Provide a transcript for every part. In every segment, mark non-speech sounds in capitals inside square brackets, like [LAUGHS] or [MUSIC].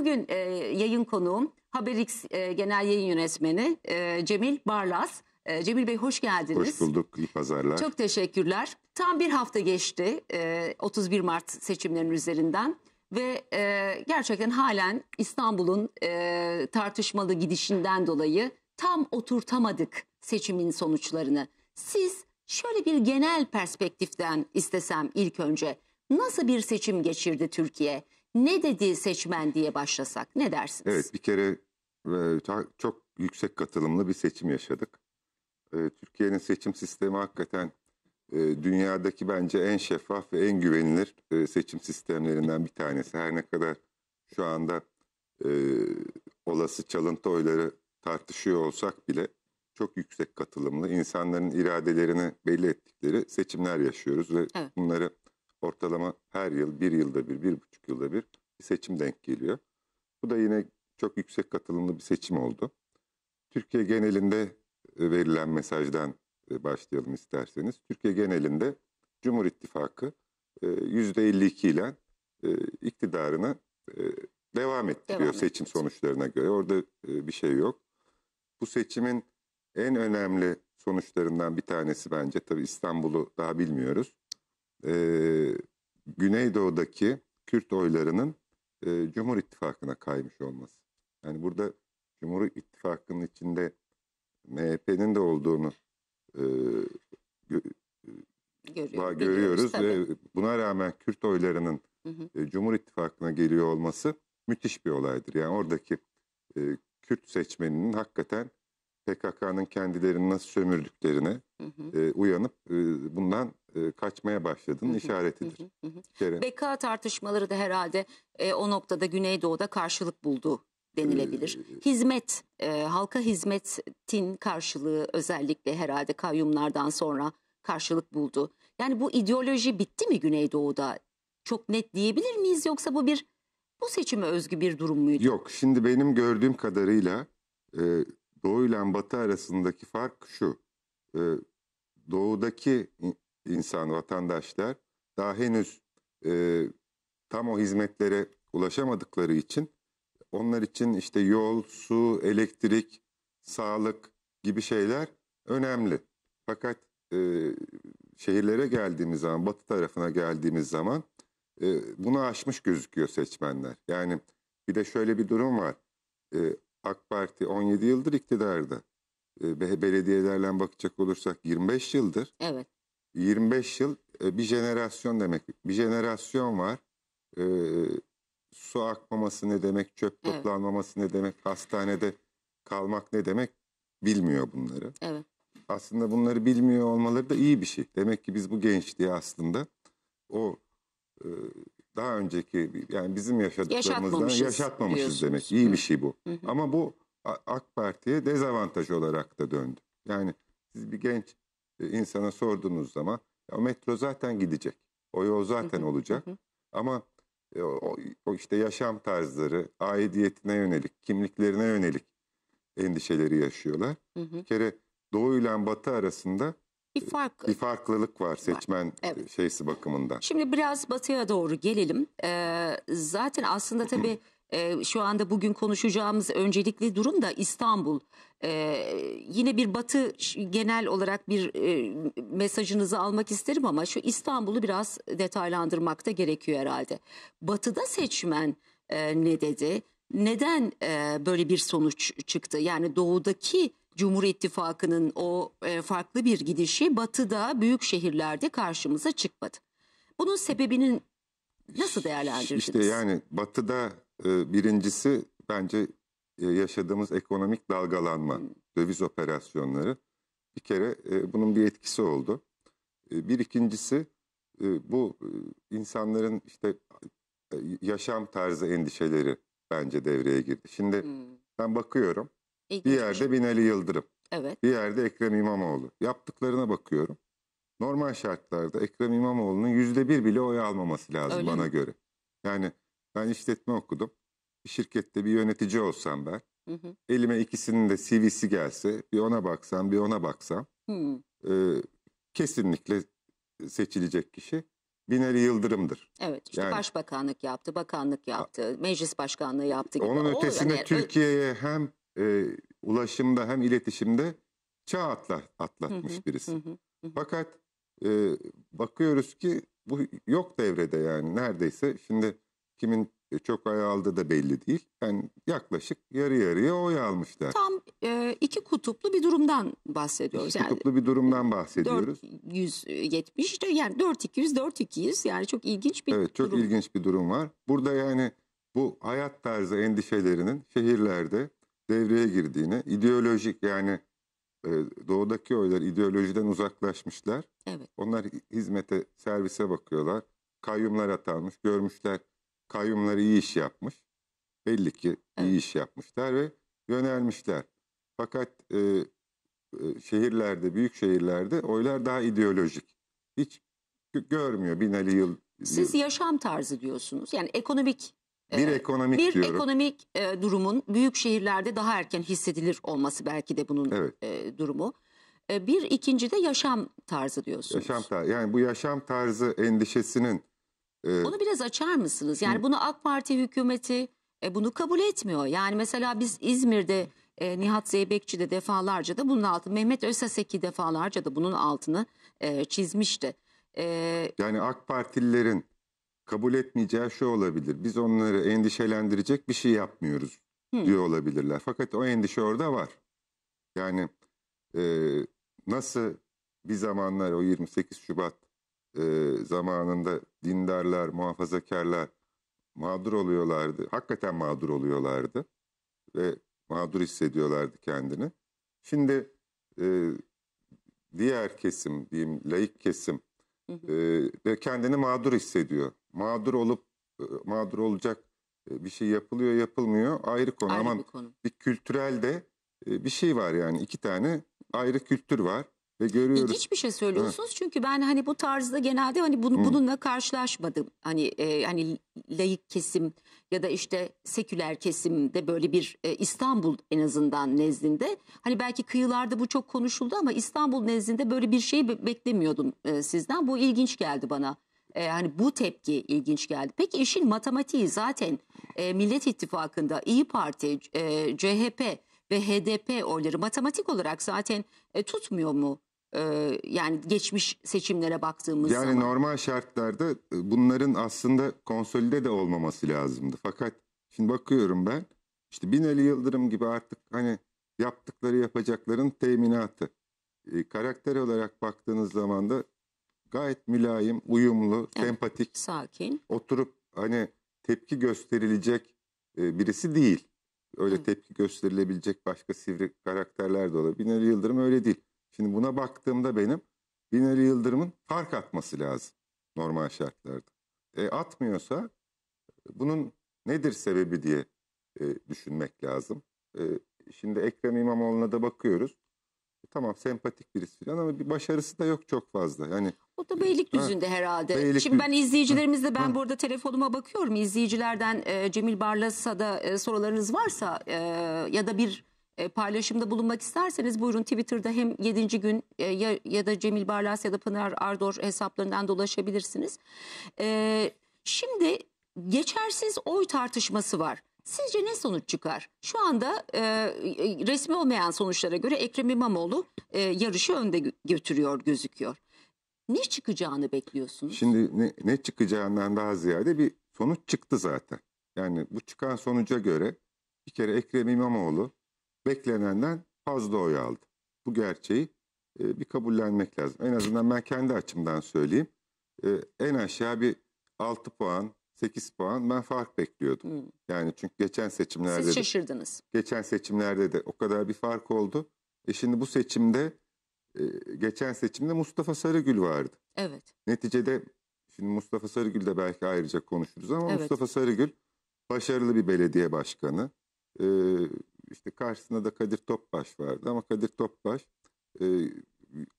Bugün e, yayın konuğum Haberix e, Genel Yayın Yönetmeni e, Cemil Barlas. E, Cemil Bey hoş geldiniz. Hoş bulduk, iyi pazarlar. Çok teşekkürler. Tam bir hafta geçti e, 31 Mart seçimlerinin üzerinden ve e, gerçekten halen İstanbul'un e, tartışmalı gidişinden dolayı tam oturtamadık seçimin sonuçlarını. Siz şöyle bir genel perspektiften istesem ilk önce nasıl bir seçim geçirdi Türkiye? ne dedi seçmen diye başlasak ne dersiniz? Evet bir kere e, çok yüksek katılımlı bir seçim yaşadık. E, Türkiye'nin seçim sistemi hakikaten e, dünyadaki bence en şeffaf ve en güvenilir seçim sistemlerinden bir tanesi. Her ne kadar şu anda olası çalıntı oyları tartışıyor olsak bile çok yüksek katılımlı insanların iradelerini belli ettikleri seçimler yaşıyoruz ve evet. bunları ortalama her yıl bir yılda bir, bir buçuk yılda bir, bir seçim denk geliyor. Bu da yine çok yüksek katılımlı bir seçim oldu. Türkiye genelinde e, verilen mesajdan e, başlayalım isterseniz. Türkiye genelinde Cumhur İttifakı %52 e, ile iktidarını devam ettiriyor devam seçim sonuçlarına göre. Orada bir şey yok. Bu seçimin en önemli sonuçlarından bir tanesi bence tabii İstanbul'u daha bilmiyoruz e, Güneydoğu'daki Kürt oylarının e, Cumhur İttifakı'na kaymış olması. Yani burada Cumhur İttifakı'nın içinde MHP'nin de olduğunu e, gö e, Görüyor, görüyoruz ve buna rağmen Kürt oylarının hı hı. E, Cumhur İttifakı'na geliyor olması müthiş bir olaydır. Yani oradaki e, Kürt seçmeninin hakikaten PKK'nın kendilerini nasıl sömürdüklerine hı hı. E, uyanıp e, bundan e, kaçmaya başladığının hı hı. işaretidir. Hı hı hı. Beka tartışmaları da herhalde e, o noktada Güneydoğu'da karşılık buldu denilebilir. Ee, hizmet, e, halka hizmetin karşılığı özellikle herhalde kayyumlardan sonra karşılık buldu. Yani bu ideoloji bitti mi Güneydoğu'da? Çok net diyebilir miyiz yoksa bu bir bu seçime özgü bir durum muydu? Yok şimdi benim gördüğüm kadarıyla e, Doğu ile Batı arasındaki fark şu. E, doğudaki insan, vatandaşlar daha henüz e, tam o hizmetlere ulaşamadıkları için onlar için işte yol, su, elektrik, sağlık gibi şeyler önemli. Fakat e, şehirlere geldiğimiz zaman, batı tarafına geldiğimiz zaman e, bunu aşmış gözüküyor seçmenler. Yani bir de şöyle bir durum var. E, AK Parti 17 yıldır iktidarda. E, belediyelerle bakacak olursak 25 yıldır. Evet. 25 yıl e, bir jenerasyon demek. Bir jenerasyon var. E, su akmaması ne demek, çöp toplanmaması evet. ne demek, hastanede kalmak ne demek bilmiyor bunları. Evet. Aslında bunları bilmiyor olmaları da iyi bir şey. Demek ki biz bu gençliği aslında o e, daha önceki yani bizim yaşadıklarımızdan yaşatmamışız diyorsunuz. demek. İyi bir şey bu. Hı hı. Ama bu AK Parti'ye dezavantaj olarak da döndü. Yani siz bir genç e, insana sorduğunuz zaman ya metro zaten gidecek. O yol zaten hı hı. olacak. Hı hı. Ama e, o, o işte yaşam tarzları, aidiyetine yönelik, kimliklerine yönelik endişeleri yaşıyorlar. Hı hı. Bir kere Doğu ile Batı arasında bir fark bir farklılık var seçmen var. Evet. E, şeysi bakımından. Şimdi biraz batıya doğru gelelim. Ee, zaten aslında tabii e, şu anda bugün konuşacağımız öncelikli durum da İstanbul. Ee, yine bir batı genel olarak bir e, mesajınızı almak isterim ama şu İstanbul'u biraz detaylandırmak da gerekiyor herhalde. Batıda seçmen e, ne dedi? Neden e, böyle bir sonuç çıktı? Yani doğudaki Cumhur İttifakı'nın o e, farklı bir gidişi batıda büyük şehirlerde karşımıza çıkmadı. Bunun sebebinin nasıl değerlendirirsiniz? İşte yani batıda e, birincisi bence e, yaşadığımız ekonomik dalgalanma, hmm. döviz operasyonları bir kere e, bunun bir etkisi oldu. E, bir ikincisi e, bu e, insanların işte e, yaşam tarzı endişeleri bence devreye girdi. Şimdi hmm. ben bakıyorum İlginç. Bir yerde Binali Yıldırım. Evet. Bir yerde Ekrem İmamoğlu. Yaptıklarına bakıyorum. Normal şartlarda Ekrem İmamoğlu'nun yüzde bir bile oy almaması lazım Öyle bana mi? göre. Yani ben işletme okudum. Bir şirkette bir yönetici olsam ben. Hı hı. Elime ikisinin de CV'si gelse bir ona baksam bir ona baksam. Hı. E, kesinlikle seçilecek kişi Binali Yıldırım'dır. Evet işte yani, başbakanlık yaptı, bakanlık yaptı, meclis başkanlığı yaptı. Gibi. Onun ötesinde yani, Türkiye'ye hem e, ulaşımda hem iletişimde çağ atla, atlatmış hı hı, birisi. Hı hı, hı. Fakat e, bakıyoruz ki bu yok devrede yani neredeyse. Şimdi kimin e, çok ay aldı da belli değil. Yani yaklaşık yarı yarıya oy almışlar. Tam e, iki kutuplu bir durumdan bahsediyoruz. İki yani, kutuplu bir durumdan bahsediyoruz. 470 işte yani 4200 4200 yani çok ilginç bir evet, çok durum. çok ilginç bir durum var. Burada yani bu hayat tarzı endişelerinin şehirlerde devreye girdiğini, ideolojik yani e, doğudaki oylar ideolojiden uzaklaşmışlar. Evet. Onlar hizmete, servise bakıyorlar. Kayyumlar atanmış, görmüşler. Kayyumlar iyi iş yapmış. Belli ki evet. iyi iş yapmışlar ve yönelmişler. Fakat e, e, şehirlerde, büyük şehirlerde oylar daha ideolojik. Hiç görmüyor Binali Yıl. Siz yaşam tarzı diyorsunuz. Yani ekonomik bir ee, ekonomik bir diyorum. ekonomik e, durumun büyük şehirlerde daha erken hissedilir olması belki de bunun evet. e, durumu. E, bir ikinci de yaşam tarzı diyorsunuz. Yaşam tarzı. Yani bu yaşam tarzı endişesinin. E, Onu biraz açar mısınız? Yani bunu AK Parti hükümeti e, bunu kabul etmiyor. Yani mesela biz İzmir'de e, Nihat Zeybekçi de defalarca da bunun altını, Mehmet Özaseki defalarca da bunun altını e, çizmişti. E, yani AK Partililerin kabul etmeyeceği şu olabilir. Biz onları endişelendirecek bir şey yapmıyoruz hmm. diyor olabilirler. Fakat o endişe orada var. Yani e, nasıl bir zamanlar o 28 Şubat e, zamanında dindarlar, muhafazakarlar mağdur oluyorlardı. Hakikaten mağdur oluyorlardı ve mağdur hissediyorlardı kendini. Şimdi e, diğer kesim diyeyim laik kesim e, ve kendini mağdur hissediyor mağdur olup e, mağdur olacak e, bir şey yapılıyor yapılmıyor ayrı konu. Ayrı Ama bir, konu. bir kültürel de e, bir şey var yani iki tane ayrı kültür var ve görüyoruz. İlginç bir şey söylüyorsunuz evet. çünkü ben hani bu tarzda genelde hani bunu, bununla karşılaşmadım. Hani e, hani laik kesim ya da işte seküler kesimde böyle bir e, İstanbul en azından nezdinde hani belki kıyılarda bu çok konuşuldu ama İstanbul nezdinde böyle bir şey beklemiyordum e, sizden. Bu ilginç geldi bana. E, hani bu tepki ilginç geldi. Peki işin matematiği zaten e, Millet İttifakı'nda İyi Parti, e, CHP ve HDP oyları matematik olarak zaten e, tutmuyor mu? Ee, yani geçmiş seçimlere baktığımız yani zaman. Yani normal şartlarda e, bunların aslında konsolide de olmaması lazımdı. Fakat şimdi bakıyorum ben işte Binali Yıldırım gibi artık hani yaptıkları yapacakların teminatı. E, karakter olarak baktığınız zaman da gayet mülayim, uyumlu, evet, sempatik, sakin. Oturup hani tepki gösterilecek e, birisi değil. Öyle Hı. tepki gösterilebilecek başka sivri karakterler de olabilir. Binali Yıldırım öyle değil. Şimdi buna baktığımda benim Binali Yıldırım'ın fark atması lazım normal şartlarda. E, atmıyorsa bunun nedir sebebi diye e, düşünmek lazım. E, şimdi Ekrem İmamoğlu'na da bakıyoruz tamam sempatik birisi falan ama bir başarısı da yok çok fazla. Yani o da Beylikdüzü'nde ha, herhalde. Beylik... Şimdi ben izleyicilerimizle ben ha. burada telefonuma bakıyorum. İzleyicilerden e, Cemil Barlas'a da e, sorularınız varsa e, ya da bir e, paylaşımda bulunmak isterseniz buyurun Twitter'da hem 7. gün e, ya, ya da Cemil Barlas ya da Pınar Ardor hesaplarından dolaşabilirsiniz. E, şimdi geçersiz oy tartışması var. Sizce ne sonuç çıkar? Şu anda e, e, resmi olmayan sonuçlara göre Ekrem İmamoğlu e, yarışı önde götürüyor gözüküyor. Ne çıkacağını bekliyorsunuz? Şimdi ne, ne çıkacağından daha ziyade bir sonuç çıktı zaten. Yani bu çıkan sonuca göre bir kere Ekrem İmamoğlu beklenenden fazla oy aldı. Bu gerçeği e, bir kabullenmek lazım. En azından ben kendi açımdan söyleyeyim. E, en aşağı bir 6 puan, 8 puan ben fark bekliyordum. Hmm. Yani çünkü geçen seçimlerde Siz şaşırdınız. De, geçen seçimlerde de o kadar bir fark oldu. E şimdi bu seçimde e, geçen seçimde Mustafa Sarıgül vardı. Evet. Neticede şimdi Mustafa Sarıgül de belki ayrıca konuşuruz ama evet. Mustafa Sarıgül başarılı bir belediye başkanı. E, işte karşısında da Kadir Topbaş vardı ama Kadir Topbaş e,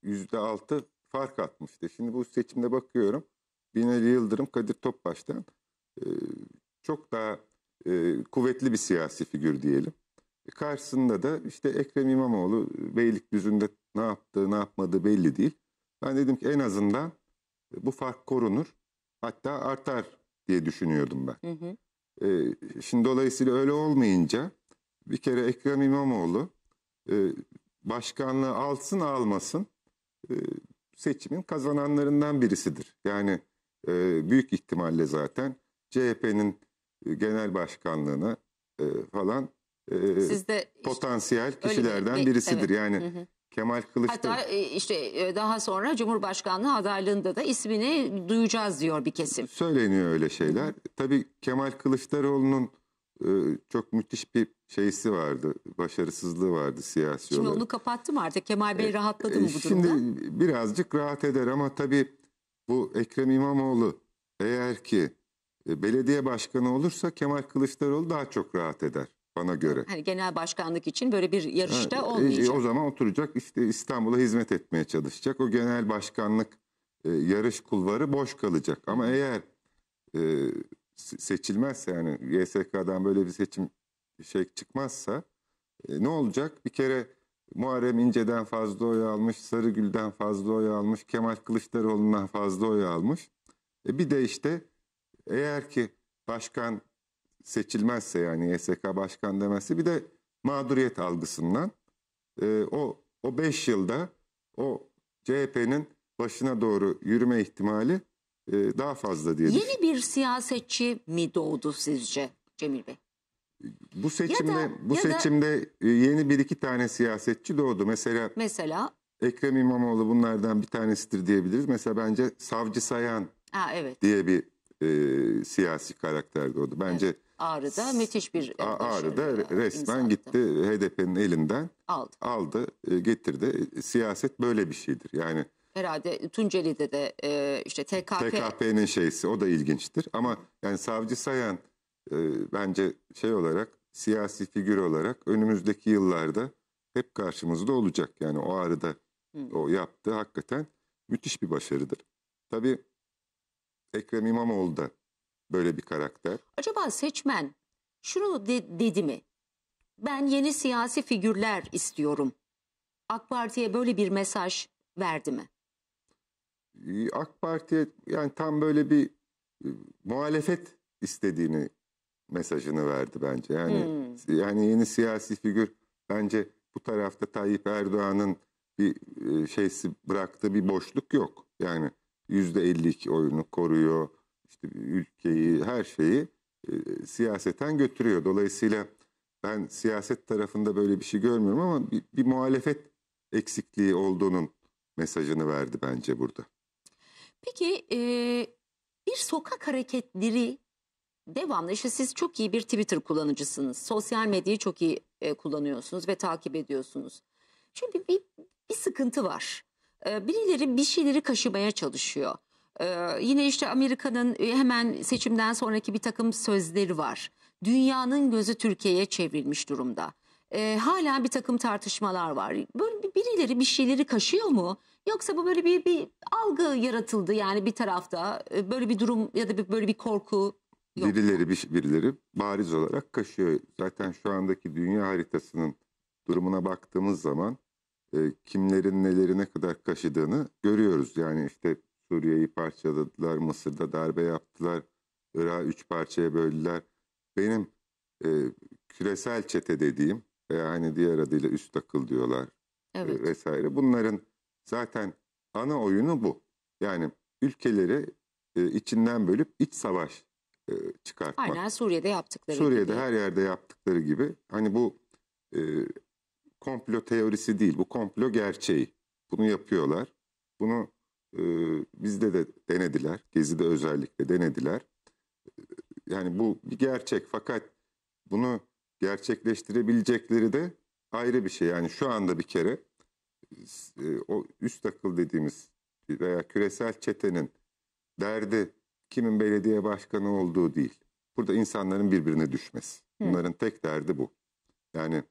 yüzde altı fark atmıştı. Şimdi bu seçimde bakıyorum Binali Yıldırım Kadir Topbaş'tan ee, çok daha e, kuvvetli bir siyasi figür diyelim. E, karşısında da işte Ekrem İmamoğlu Beylikdüzü'nde ne yaptığı ne yapmadığı belli değil. Ben dedim ki en azından e, bu fark korunur hatta artar diye düşünüyordum ben. Hı hı. Şimdi dolayısıyla öyle olmayınca bir kere Ekrem İmamoğlu başkanlığı alsın almasın seçimin kazananlarından birisidir. Yani büyük ihtimalle zaten CHP'nin e, genel başkanlığını e, falan e, Siz de işte potansiyel kişilerden bir, birisidir. Evet. Yani hı hı. Kemal Kılıçdaroğlu. Hatta e, işte e, daha sonra Cumhurbaşkanlığı adaylığında da ismini duyacağız diyor bir kesim. Söyleniyor öyle şeyler. Hı hı. Tabii Kemal Kılıçdaroğlu'nun çok müthiş bir şeysi vardı, başarısızlığı vardı siyasi Şimdi olarak. onu mı artık. Kemal Bey rahatladı mı bu Şimdi durumda? Şimdi birazcık rahat eder ama tabii bu Ekrem İmamoğlu eğer ki e, belediye başkanı olursa Kemal Kılıçdaroğlu daha çok rahat eder bana göre. Hani genel başkanlık için böyle bir yarışta yani, e, olmayacak. E, o zaman oturacak işte İstanbul'a hizmet etmeye çalışacak. O genel başkanlık e, yarış kulvarı boş kalacak. Ama eğer e, seçilmezse yani YSK'dan böyle bir seçim şey çıkmazsa e, ne olacak? Bir kere Muharrem İnce'den fazla oy almış, Sarıgül'den fazla oy almış, Kemal Kılıçdaroğlu'ndan fazla oy almış. E, bir de işte eğer ki başkan seçilmezse yani YSK başkan demezse bir de mağduriyet algısından e, o o 5 yılda o CHP'nin başına doğru yürüme ihtimali e, daha fazla diye. Yeni bir siyasetçi mi doğdu sizce Cemil Bey? Bu seçimde da, bu seçimde da, e, yeni bir iki tane siyasetçi doğdu. Mesela Mesela Ekrem İmamoğlu bunlardan bir tanesidir diyebiliriz. Mesela bence Savcı Sayan ha, evet. diye bir e, siyasi karakter oldu Bence evet. Ağrı'da müthiş bir Ağrı'da resmen gitti HDP'nin elinden aldı. aldı, e, getirdi. E, siyaset böyle bir şeydir. Yani herhalde Tunceli'de de e, işte TKP TKP'nin şeysi o da ilginçtir ama yani savcı sayan bence şey olarak siyasi figür olarak önümüzdeki yıllarda hep karşımızda olacak. Yani o ağrıda Hı. o yaptığı hakikaten müthiş bir başarıdır. Tabii Ekrem İmamoğlu da böyle bir karakter. Acaba seçmen şunu de, dedi mi? Ben yeni siyasi figürler istiyorum. AK Parti'ye böyle bir mesaj verdi mi? Ee, AK Parti'ye yani tam böyle bir e, muhalefet istediğini mesajını verdi bence. Yani hmm. yani yeni siyasi figür bence bu tarafta Tayyip Erdoğan'ın bir e, şeysi bıraktığı bir boşluk yok. Yani %52 oyunu koruyor. İşte ülkeyi, her şeyi e, siyaseten götürüyor. Dolayısıyla ben siyaset tarafında böyle bir şey görmüyorum ama bir, bir muhalefet eksikliği olduğunun mesajını verdi bence burada. Peki e, bir sokak hareketleri devamlı işte siz çok iyi bir Twitter kullanıcısınız. Sosyal medyayı çok iyi e, kullanıyorsunuz ve takip ediyorsunuz. Şimdi bir, bir sıkıntı var birileri bir şeyleri kaşımaya çalışıyor. yine işte Amerika'nın e, hemen seçimden sonraki bir takım sözleri var. Dünyanın gözü Türkiye'ye çevrilmiş durumda. E, hala bir takım tartışmalar var. Böyle birileri bir şeyleri kaşıyor mu? Yoksa bu böyle bir, bir algı yaratıldı yani bir tarafta e, böyle bir durum ya da böyle bir korku yok. Birileri bir, birileri bariz olarak kaşıyor. Zaten şu andaki dünya haritasının durumuna baktığımız zaman e, kimlerin nelerine kadar kaşıdığını görüyoruz. Yani işte Suriye'yi parçaladılar, Mısır'da darbe yaptılar, Irak'ı üç parçaya böldüler. Benim e, küresel çete dediğim veya hani diğer adıyla üst akıl diyorlar e, evet. e, vesaire. Bunların zaten ana oyunu bu. Yani ülkeleri e, içinden bölüp iç savaş e, çıkartmak. Aynen Suriye'de yaptıkları Suriye'de gibi. Suriye'de her yerde yaptıkları gibi. Hani bu e, komplo teorisi değil. Bu komplo gerçeği. Bunu yapıyorlar. Bunu e, bizde de denediler. Gezi'de özellikle denediler. E, yani bu bir gerçek fakat bunu gerçekleştirebilecekleri de ayrı bir şey. Yani şu anda bir kere e, o üst akıl dediğimiz veya küresel çetenin derdi kimin belediye başkanı olduğu değil. Burada insanların birbirine düşmesi. Bunların tek derdi bu. Yani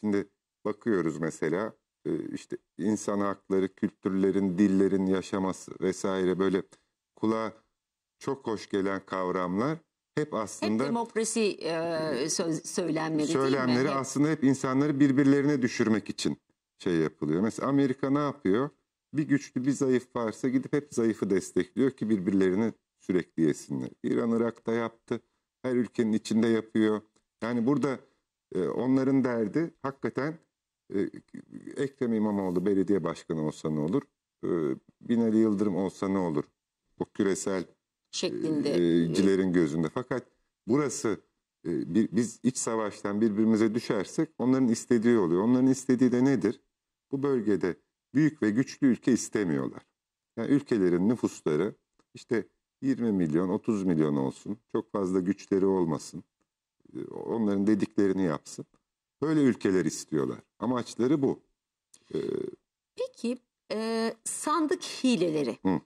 şimdi bakıyoruz mesela e, işte insan hakları, kültürlerin, dillerin yaşaması vesaire böyle kulağa çok hoş gelen kavramlar hep aslında hep demokrasi e, söz, söylemleri söylemleri değil mi? aslında hep insanları birbirlerine düşürmek için şey yapılıyor. Mesela Amerika ne yapıyor? Bir güçlü bir zayıf varsa gidip hep zayıfı destekliyor ki birbirlerini sürekli yesinler. İran Irak'ta yaptı. Her ülkenin içinde yapıyor. Yani burada e, onların derdi hakikaten ee, Ekrem İmamoğlu belediye başkanı olsa ne olur? Ee, Binali Yıldırım olsa ne olur? Bu küresel cilerin e, e, gözünde. Fakat burası e, biz iç savaştan birbirimize düşersek onların istediği oluyor. Onların istediği de nedir? Bu bölgede büyük ve güçlü ülke istemiyorlar. Yani ülkelerin nüfusları işte 20 milyon, 30 milyon olsun. Çok fazla güçleri olmasın. Onların dediklerini yapsın. Böyle ülkeler istiyorlar. Amaçları bu. Ee, Peki e, sandık hileleri, hı.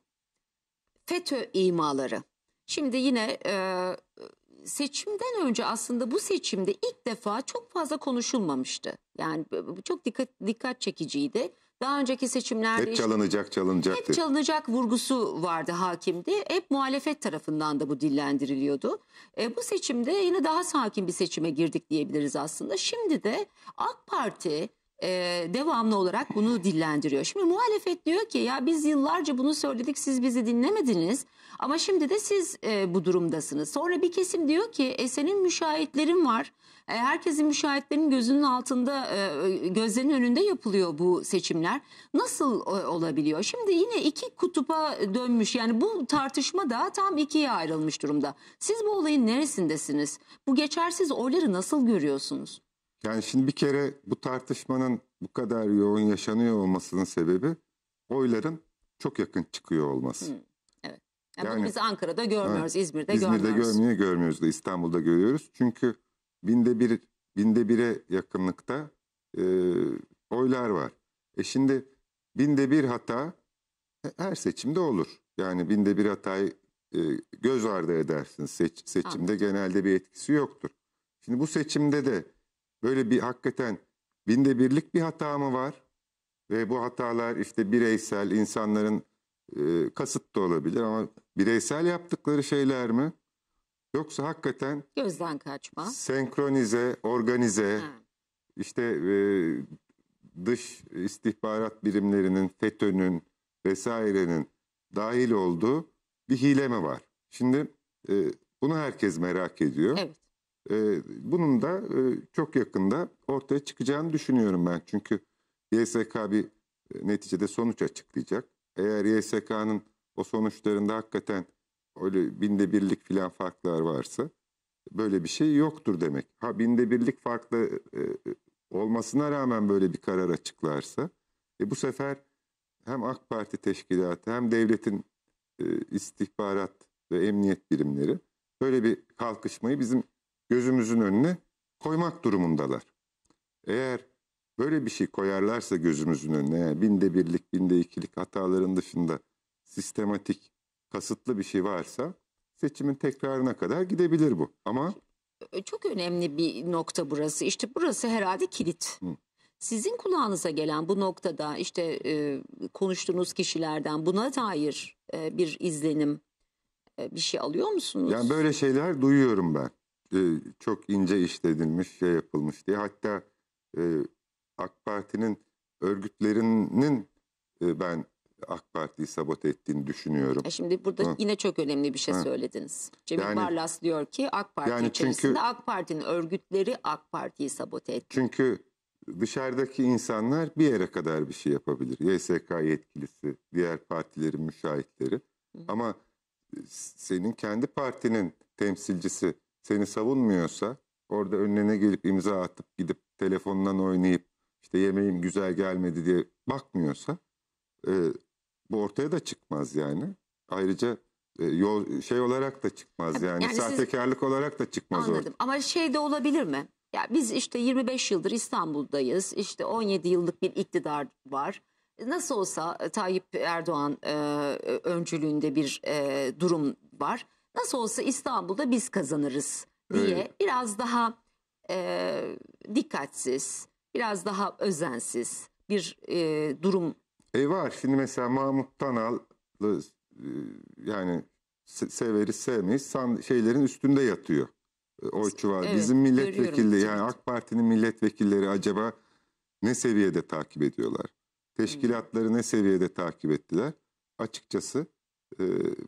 FETÖ imaları. Şimdi yine e, seçimden önce aslında bu seçimde ilk defa çok fazla konuşulmamıştı. Yani çok dikkat, dikkat çekiciydi. Daha önceki seçimlerde... Hep çalınacak çalınacak. Hep çalınacak vurgusu vardı hakimdi. Hep muhalefet tarafından da bu dillendiriliyordu. E, bu seçimde yine daha sakin bir seçime girdik diyebiliriz aslında. Şimdi de AK Parti e, devamlı olarak bunu dillendiriyor. Şimdi muhalefet diyor ki ya biz yıllarca bunu söyledik siz bizi dinlemediniz ama şimdi de siz e, bu durumdasınız. Sonra bir kesim diyor ki e, senin müşahitlerin var e, herkesin müşahitlerin gözünün altında e, e, gözlerinin önünde yapılıyor bu seçimler. Nasıl olabiliyor? Şimdi yine iki kutupa dönmüş yani bu tartışma da tam ikiye ayrılmış durumda. Siz bu olayın neresindesiniz? Bu geçersiz oyları nasıl görüyorsunuz? Yani şimdi bir kere bu tartışmanın bu kadar yoğun yaşanıyor olmasının sebebi oyların çok yakın çıkıyor olması. Hmm, evet. Yani, yani biz Ankara'da görmüyoruz, evet, İzmir'de, İzmir'de görmüyoruz. İzmir'de görmüyor, görmüyoruz da İstanbul'da görüyoruz. Çünkü binde bir binde bire yakınlıkta e, oylar var. E şimdi binde bir hata her seçimde olur. Yani binde bir hatayı e, göz ardı edersiniz. Seç, seçimde ha. genelde bir etkisi yoktur. Şimdi bu seçimde de böyle bir hakikaten binde birlik bir hata mı var? Ve bu hatalar işte bireysel insanların e, kasıt da olabilir ama bireysel yaptıkları şeyler mi? Yoksa hakikaten gözden kaçma. Senkronize, organize ha. işte e, dış istihbarat birimlerinin, FETÖ'nün vesairenin dahil olduğu bir hile mi var? Şimdi e, bunu herkes merak ediyor. Evet. E, bunun da e, çok yakında ortaya çıkacağını düşünüyorum ben. Çünkü YSK bir e, neticede sonuç açıklayacak. Eğer YSK'nın o sonuçlarında hakikaten öyle binde birlik filan farklar varsa böyle bir şey yoktur demek. Ha binde birlik farklı e, e, olmasına rağmen böyle bir karar açıklarsa e, bu sefer hem AK Parti teşkilatı hem devletin e, istihbarat ve emniyet birimleri böyle bir kalkışmayı bizim gözümüzün önüne koymak durumundalar. Eğer böyle bir şey koyarlarsa gözümüzün önüne yani binde birlik binde ikilik hataların dışında sistematik kasıtlı bir şey varsa seçimin tekrarına kadar gidebilir bu. Ama çok önemli bir nokta burası. İşte burası herhalde kilit. Hı. Sizin kulağınıza gelen bu noktada işte e, konuştuğunuz kişilerden buna dair e, bir izlenim e, bir şey alıyor musunuz? Yani böyle şeyler duyuyorum ben. E, çok ince işledilmiş, şey yapılmış diye. Hatta e, AK Parti'nin örgütlerinin e, ben AK Parti'yi sabot ettiğini düşünüyorum. E şimdi burada Hı. yine çok önemli bir şey Hı. söylediniz. Cemil yani, Barlas diyor ki AK Parti yani içerisinde çünkü, AK Parti'nin örgütleri AK Parti'yi sabot etti. Çünkü dışarıdaki insanlar bir yere kadar bir şey yapabilir. YSK yetkilisi, diğer partilerin müşahitleri. Hı. Ama senin kendi partinin temsilcisi seni savunmuyorsa orada önüne gelip imza atıp gidip telefondan oynayıp işte yemeğim güzel gelmedi diye bakmıyorsa e, bu ortaya da çıkmaz yani. Ayrıca e, yol şey olarak da çıkmaz Tabii, yani, yani siz- olarak da çıkmaz Anladım ama şey de olabilir mi? Ya biz işte 25 yıldır İstanbul'dayız. İşte 17 yıllık bir iktidar var. E, nasıl olsa e, Tayyip Erdoğan e, öncülüğünde bir e, durum var. Nasıl olsa İstanbul'da biz kazanırız diye Evet. biraz daha e, dikkatsiz, biraz daha özensiz bir e, durum e var şimdi mesela Mahmut Tanalı e, yani severiz sevmeyiz şeylerin üstünde yatıyor. E, Oy çuval. Evet, Bizim milletvekilli yani AK Parti'nin milletvekilleri acaba ne seviyede takip ediyorlar? Teşkilatları hmm. ne seviyede takip ettiler? Açıkçası e,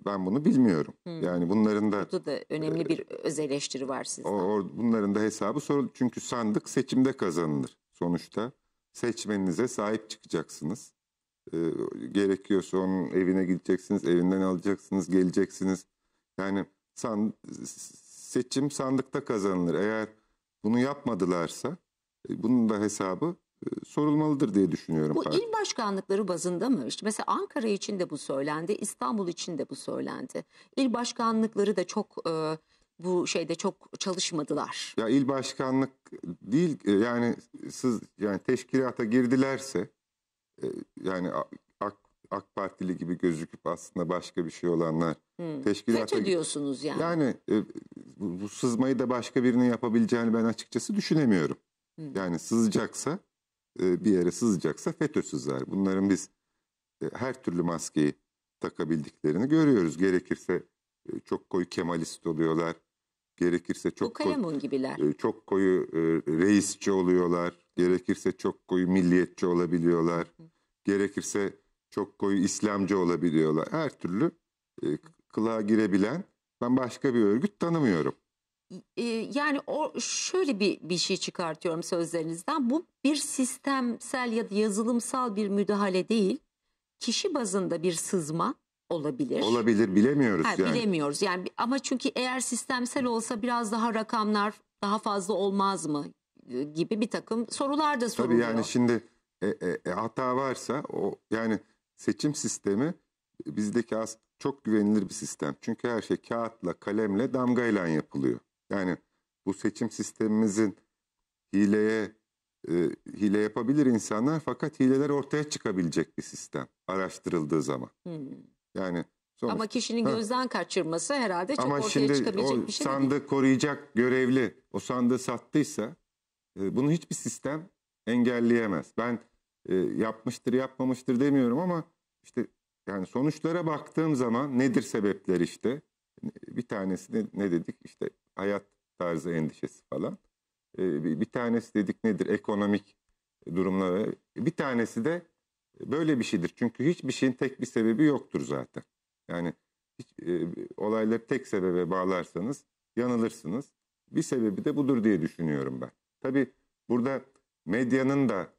ben bunu bilmiyorum. Hmm. Yani bunların da... Burada da önemli e, bir öz eleştiri var sizden. O, bunların da hesabı sorulur. Çünkü sandık seçimde kazanılır sonuçta. Seçmeninize sahip çıkacaksınız. E, gerekiyorsa onun evine gideceksiniz, evinden alacaksınız, geleceksiniz. Yani san, seçim sandıkta kazanılır. Eğer bunu yapmadılarsa e, bunun da hesabı e, sorulmalıdır diye düşünüyorum. Bu pardon. il başkanlıkları bazında mı? İşte mesela Ankara için de bu söylendi, İstanbul için de bu söylendi. İl başkanlıkları da çok e, bu şeyde çok çalışmadılar. Ya il başkanlık değil e, yani siz yani teşkilata girdilerse e, yani AK, AK Partili gibi gözüküp aslında başka bir şey olanlar hmm. teşkilata... ediyorsunuz yani. Yani e, bu, bu sızmayı da başka birinin yapabileceğini ben açıkçası düşünemiyorum. Hmm. Yani sızacaksa e, bir yere sızacaksa FETÖ sızar. Bunların biz her türlü maskeyi takabildiklerini görüyoruz. Gerekirse çok koyu Kemalist oluyorlar. Gerekirse çok koyu, gibiler. çok koyu reisçi oluyorlar. Gerekirse çok koyu milliyetçi olabiliyorlar. Gerekirse çok koyu İslamcı olabiliyorlar. Her türlü e, kılığa girebilen ben başka bir örgüt tanımıyorum. E, yani o şöyle bir bir şey çıkartıyorum sözlerinizden. Bu bir sistemsel ya da yazılımsal bir müdahale değil. Kişi bazında bir sızma olabilir. Olabilir bilemiyoruz ha, yani. Bilemiyoruz yani ama çünkü eğer sistemsel olsa biraz daha rakamlar daha fazla olmaz mı? gibi bir takım sorular da soruluyor. Tabii yani şimdi e, e, e, hata varsa o yani seçim sistemi e, bizdeki az çok güvenilir bir sistem. Çünkü her şey kağıtla, kalemle, damgayla yapılıyor. Yani bu seçim sistemimizin hileye e, hile yapabilir insanlar fakat hileler ortaya çıkabilecek bir sistem araştırıldığı zaman. Hmm. Yani sonuç, ama kişinin ha. gözden kaçırması herhalde çok ama ortaya şimdi çıkabilecek o bir şey. Ama şimdi Sandığı değil. koruyacak görevli o sandığı sattıysa ee, bunu hiçbir sistem engelleyemez. Ben e, yapmıştır yapmamıştır demiyorum ama işte yani sonuçlara baktığım zaman nedir sebepler işte? Bir tanesi ne, ne dedik? İşte hayat tarzı endişesi falan. Ee, bir tanesi dedik nedir? Ekonomik durumları. Bir tanesi de böyle bir şeydir. Çünkü hiçbir şeyin tek bir sebebi yoktur zaten. Yani hiç, e, olayları tek sebebe bağlarsanız yanılırsınız. Bir sebebi de budur diye düşünüyorum ben. Tabii burada medyanın da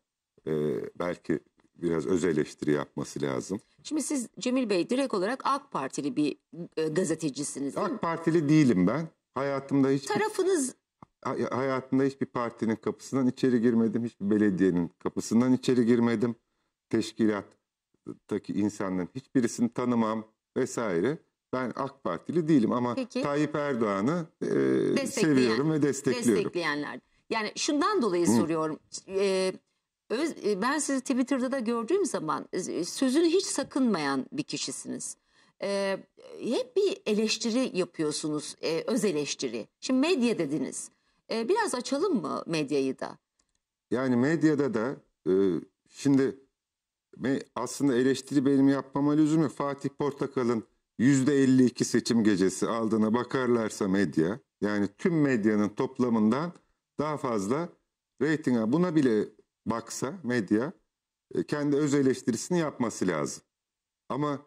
e, belki biraz öz eleştiri yapması lazım. Şimdi siz Cemil Bey direkt olarak AK Partili bir e, gazetecisiniz değil AK mi? Partili değilim ben. Hayatımda hiç tarafınız hayatımda hiçbir partinin kapısından içeri girmedim, hiçbir belediyenin kapısından içeri girmedim. Teşkilattaki insanların hiçbirisini tanımam vesaire. Ben AK Partili değilim ama Peki. Tayyip Erdoğan'ı e, seviyorum ve destekliyorum. Destekleyenler. Yani şundan dolayı Hı. soruyorum. E, öz, e, ben sizi Twitter'da da gördüğüm zaman e, sözünü hiç sakınmayan bir kişisiniz. E, hep bir eleştiri yapıyorsunuz, e, öz eleştiri. Şimdi medya dediniz. E, biraz açalım mı medyayı da? Yani medyada da e, şimdi aslında eleştiri benim yapmama lüzum yok. Fatih Portakal'ın %52 seçim gecesi aldığına bakarlarsa medya yani tüm medyanın toplamından daha fazla reytinge buna bile baksa medya e, kendi öz eleştirisini yapması lazım. Ama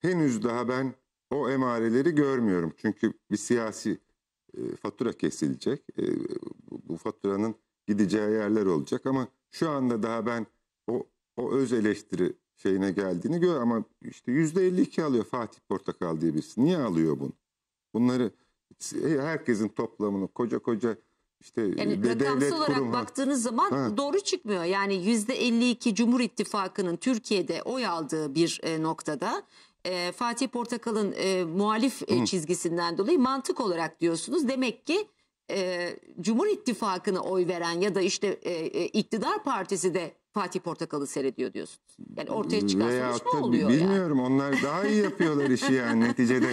henüz daha ben o emareleri görmüyorum. Çünkü bir siyasi e, fatura kesilecek. E, bu faturanın gideceği yerler olacak ama şu anda daha ben o, o öz eleştiri şeyine geldiğini gör ama işte yüzde 52 alıyor Fatih Portakal diye birisi. Niye alıyor bunu? Bunları herkesin toplamını koca koca işte e, yani de, devlet olarak kurum, baktığınız zaman ha. doğru çıkmıyor. Yani yüzde %52 Cumhur İttifakı'nın Türkiye'de oy aldığı bir e, noktada e, Fatih Portakal'ın e, muhalif e, çizgisinden dolayı mantık olarak diyorsunuz. Demek ki e, Cumhur İttifakı'na oy veren ya da işte e, iktidar partisi de Fatih Portakal'ı seyrediyor diyorsunuz. Yani ortaya çıkan Veya sonuç ne oluyor? Bilmiyorum yani? onlar daha iyi yapıyorlar işi yani [LAUGHS] neticede.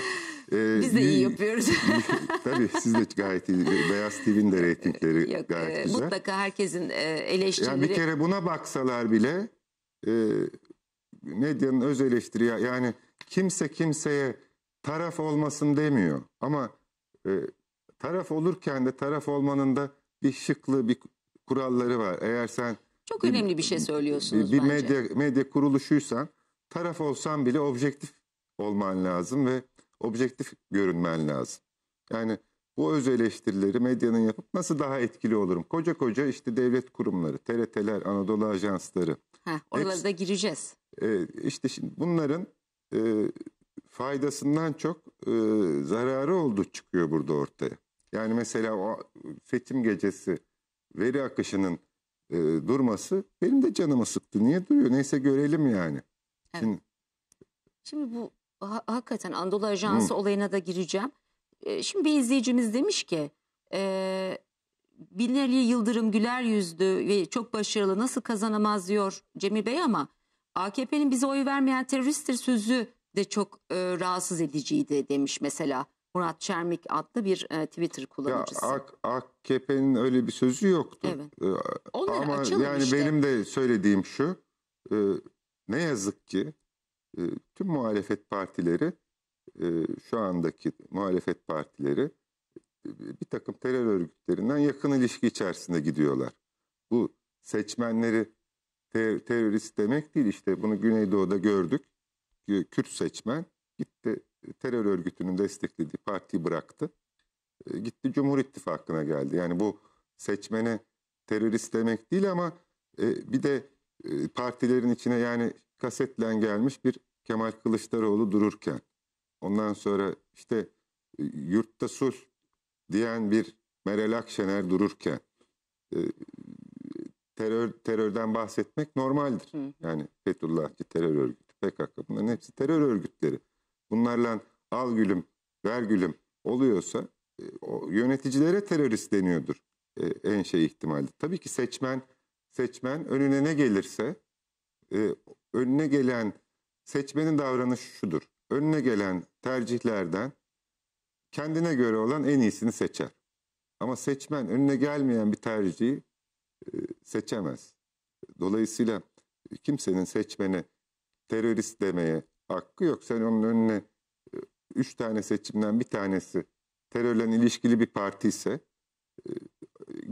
Ee, Biz de iyi, iyi yapıyoruz. [LAUGHS] tabii siz de gayet iyi. Beyaz TV'nin de reytingleri [LAUGHS] Yok, gayet e, güzel. Mutlaka herkesin e, eleştirileri. Yani bir kere buna baksalar bile e, medyanın öz eleştiri yani kimse kimseye taraf olmasın demiyor. Ama e, taraf olurken de taraf olmanın da bir şıklı bir kuralları var. Eğer sen çok bir, önemli bir şey söylüyorsunuz bir, bir bence. medya medya kuruluşuysan taraf olsan bile objektif olman lazım ve objektif görünmen lazım. Yani bu öz eleştirileri medyanın yapıp nasıl daha etkili olurum? Koca koca işte devlet kurumları, TRT'ler, Anadolu Ajansları. Heh, oralara da gireceğiz. E, işte şimdi bunların e, faydasından çok e, zararı olduğu çıkıyor burada ortaya. Yani mesela o seçim gecesi veri akışının e, durması benim de canımı sıktı. Niye duruyor? Neyse görelim yani. Evet. Şimdi, Şimdi bu ha, hakikaten Anadolu Ajansı Hı. olayına da gireceğim. E, şimdi bir izleyicimiz demiş ki e, Binali Yıldırım güler yüzlü ve çok başarılı nasıl kazanamaz diyor Cemil Bey ama AKP'nin bize oy vermeyen teröristtir sözü de çok e, rahatsız ediciydi demiş mesela Murat Çermik adlı bir e, Twitter kullanıcısı. Ya, AKP'nin öyle bir sözü yoktu. Evet. E, Onları Ama yani işte. benim de söylediğim şu e, ne yazık ki ee, tüm muhalefet partileri e, şu andaki muhalefet partileri e, bir takım terör örgütlerinden yakın ilişki içerisinde gidiyorlar. Bu seçmenleri terörist demek değil işte bunu Güneydoğu'da gördük. Kürt seçmen gitti terör örgütünün desteklediği partiyi bıraktı. E, gitti Cumhur İttifakı'na geldi. Yani bu seçmene terörist demek değil ama bir de partilerin içine yani kasetle gelmiş bir Kemal Kılıçdaroğlu dururken. Ondan sonra işte e, yurtta sul diyen bir Meral Akşener dururken. E, terör terörden bahsetmek normaldir. Hı hı. Yani Fethullahçı terör örgütü, PKK bunların hepsi terör örgütleri. Bunlarla al gülüm, ver gülüm oluyorsa e, o yöneticilere terörist deniyordur en şey ihtimalle. Tabii ki seçmen seçmen önüne ne gelirse e, önüne gelen seçmenin davranışı şudur. Önüne gelen tercihlerden kendine göre olan en iyisini seçer. Ama seçmen önüne gelmeyen bir tercihi e, seçemez. Dolayısıyla kimsenin seçmeni terörist demeye hakkı yok. Sen onun önüne e, üç tane seçimden bir tanesi terörle ilişkili bir parti ise e,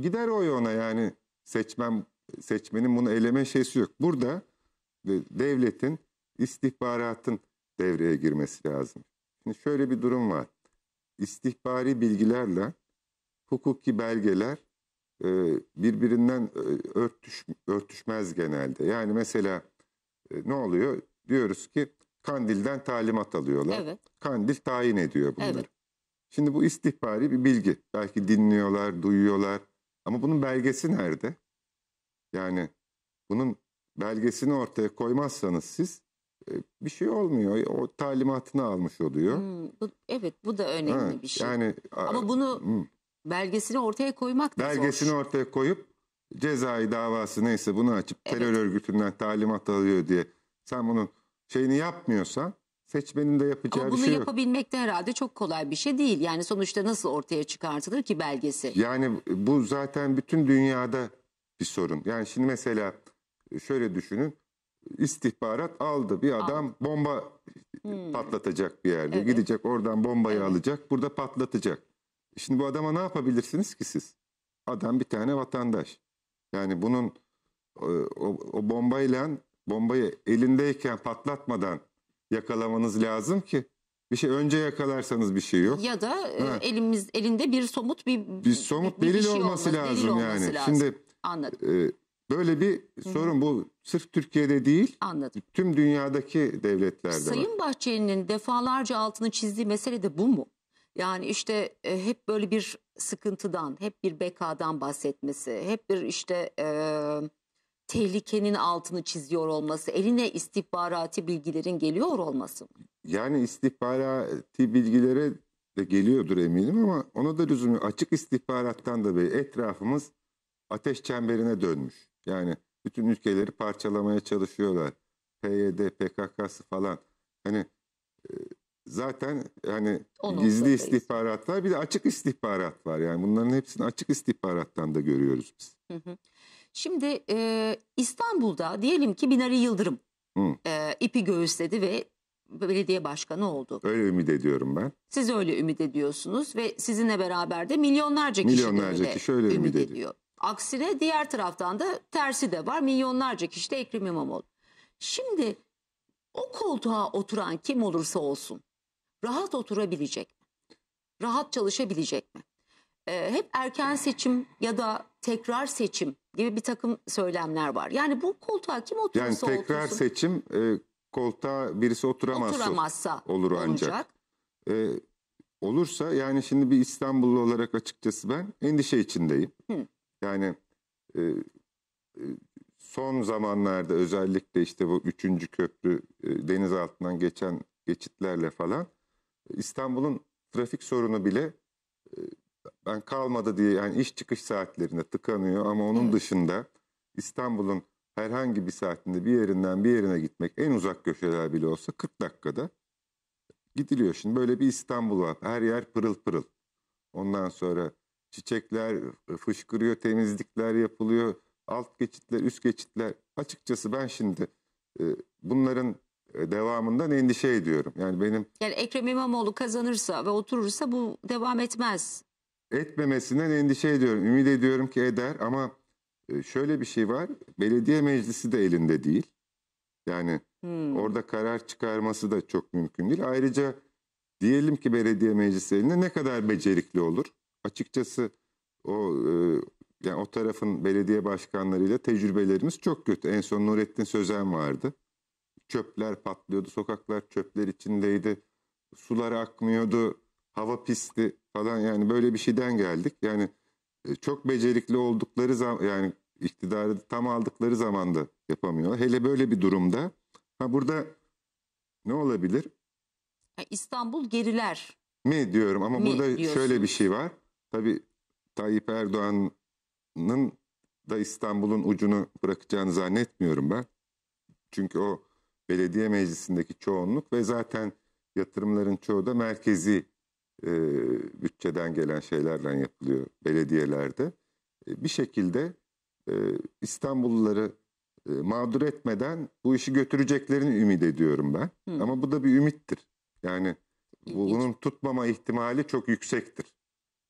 gider oy ona yani seçmen seçmenin bunu eleme şeysi yok. Burada devletin, istihbaratın devreye girmesi lazım. Şimdi şöyle bir durum var. İstihbari bilgilerle hukuki belgeler e, birbirinden e, örtüş, örtüşmez genelde. Yani mesela e, ne oluyor? Diyoruz ki Kandil'den talimat alıyorlar. Evet. Kandil tayin ediyor bunları. Evet. Şimdi bu istihbari bir bilgi. Belki dinliyorlar, duyuyorlar. Ama bunun belgesi nerede? Yani bunun belgesini ortaya koymazsanız siz e, bir şey olmuyor. O talimatını almış oluyor. Hmm, bu, evet bu da önemli ha, bir şey. Yani ama bunu hmm. belgesini ortaya koymak da belgesini zor. ortaya koyup cezai davası neyse bunu açıp evet. terör örgütünden talimat alıyor diye sen bunun şeyini yapmıyorsan seçmenin de yapacağı bir şey yok. Ama bunu yapabilmek de herhalde çok kolay bir şey değil. Yani sonuçta nasıl ortaya çıkartılır ki belgesi? Yani bu zaten bütün dünyada bir sorun. Yani şimdi mesela şöyle düşünün istihbarat aldı. Bir adam aldı. bomba hmm. patlatacak bir yerde. Evet. Gidecek oradan bombayı evet. alacak. Burada patlatacak. Şimdi bu adama ne yapabilirsiniz ki siz? Adam bir tane vatandaş. Yani bunun e, o, o bombayla bombayı elindeyken patlatmadan yakalamanız lazım ki bir şey önce yakalarsanız bir şey yok. Ya da e, ha. elimiz elinde bir somut bir bir somut bir, belirli şey olması, olması lazım belirli yani. Olması lazım. Şimdi Anladım. E, Böyle bir sorun Hı. bu sırf Türkiye'de değil Anladım. tüm dünyadaki devletlerde Sayın var. Bahçeli'nin defalarca altını çizdiği mesele de bu mu? Yani işte e, hep böyle bir sıkıntıdan, hep bir bekadan bahsetmesi, hep bir işte e, tehlikenin altını çiziyor olması, eline istihbarati bilgilerin geliyor olması mı? Yani istihbarati bilgilere de geliyordur eminim ama ona da lüzum yok. Açık istihbarattan da böyle etrafımız ateş çemberine dönmüş. Yani bütün ülkeleri parçalamaya çalışıyorlar. PYD, PKK'sı falan. Hani e, zaten hani Onun gizli istihbarat var bir de açık istihbarat var. Yani bunların hepsini açık istihbarattan da görüyoruz biz. Hı hı. Şimdi e, İstanbul'da diyelim ki Binali Yıldırım hı. E, ipi göğüsledi ve belediye başkanı oldu. Öyle ümit ediyorum ben. Siz öyle ümit ediyorsunuz ve sizinle beraber de milyonlarca, kişi, de kişi öyle ümit, ümit ediyor. Aksine diğer taraftan da tersi de var. Milyonlarca kişi de Ekrem İmamoğlu. Şimdi o koltuğa oturan kim olursa olsun rahat oturabilecek mi? Rahat çalışabilecek mi? Ee, hep erken seçim ya da tekrar seçim gibi bir takım söylemler var. Yani bu koltuğa kim oturursa Yani tekrar otursun, seçim e, koltuğa birisi oturamazsa, oturamazsa olur ancak. E, olursa yani şimdi bir İstanbullu olarak açıkçası ben endişe içindeyim. Hı. Yani e, e, son zamanlarda özellikle işte bu üçüncü köprü e, deniz altından geçen geçitlerle falan e, İstanbul'un trafik sorunu bile e, ben kalmadı diye yani iş çıkış saatlerinde tıkanıyor ama onun evet. dışında İstanbul'un herhangi bir saatinde bir yerinden bir yerine gitmek en uzak köşeler bile olsa 40 dakikada gidiliyor. Şimdi böyle bir İstanbul var. Her yer pırıl pırıl. Ondan sonra çiçekler e, fışkırıyor, temizlikler yapılıyor, alt geçitler, üst geçitler. Açıkçası ben şimdi e, bunların e, devamından endişe ediyorum. Yani benim Yani Ekrem İmamoğlu kazanırsa ve oturursa bu devam etmez. etmemesinden endişe ediyorum. Ümit ediyorum ki eder ama şöyle bir şey var. Belediye meclisi de elinde değil. Yani Hmm. orada karar çıkarması da çok mümkün değil. Ayrıca diyelim ki belediye meclisi elinde ne kadar becerikli olur? açıkçası o e, yani o tarafın belediye başkanlarıyla tecrübelerimiz çok kötü. En son Nurettin Sözen vardı. Çöpler patlıyordu, sokaklar çöpler içindeydi. Sular akmıyordu, hava pisti falan yani böyle bir şeyden geldik. Yani e, çok becerikli oldukları zaman yani iktidarı tam aldıkları zaman da yapamıyorlar. Hele böyle bir durumda ha burada ne olabilir? İstanbul geriler. Mi diyorum ama Mi burada diyorsun. şöyle bir şey var. Tabii Tayyip Erdoğan'ın da İstanbul'un ucunu bırakacağını zannetmiyorum ben. Çünkü o belediye meclisindeki çoğunluk ve zaten yatırımların çoğu da merkezi e, bütçeden gelen şeylerle yapılıyor belediyelerde. E, bir şekilde e, İstanbulluları e, mağdur etmeden bu işi götüreceklerini ümit ediyorum ben. Hı. Ama bu da bir ümittir. Yani bunun tutmama ihtimali çok yüksektir.